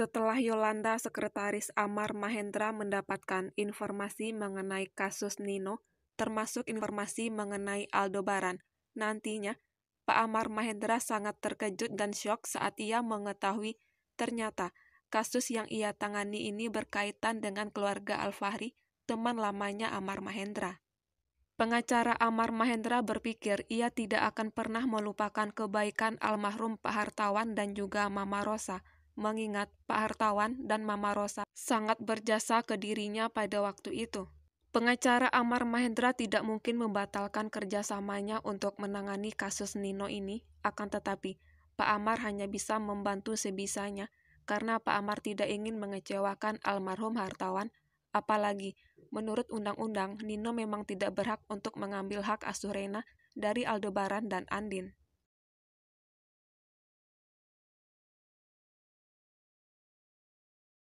Setelah Yolanda Sekretaris Amar Mahendra mendapatkan informasi mengenai kasus Nino, termasuk informasi mengenai Aldobaran, nantinya Pak Amar Mahendra sangat terkejut dan syok saat ia mengetahui ternyata kasus yang ia tangani ini berkaitan dengan keluarga Alfahri, teman lamanya Amar Mahendra. Pengacara Amar Mahendra berpikir ia tidak akan pernah melupakan kebaikan almarhum Pak Hartawan dan juga Mama Rosa, mengingat Pak Hartawan dan Mama Rosa sangat berjasa ke dirinya pada waktu itu. Pengacara Amar Mahendra tidak mungkin membatalkan kerjasamanya untuk menangani kasus Nino ini, akan tetapi Pak Amar hanya bisa membantu sebisanya karena Pak Amar tidak ingin mengecewakan almarhum hartawan, apalagi menurut undang-undang Nino memang tidak berhak untuk mengambil hak asuh Rena dari Aldebaran dan Andin.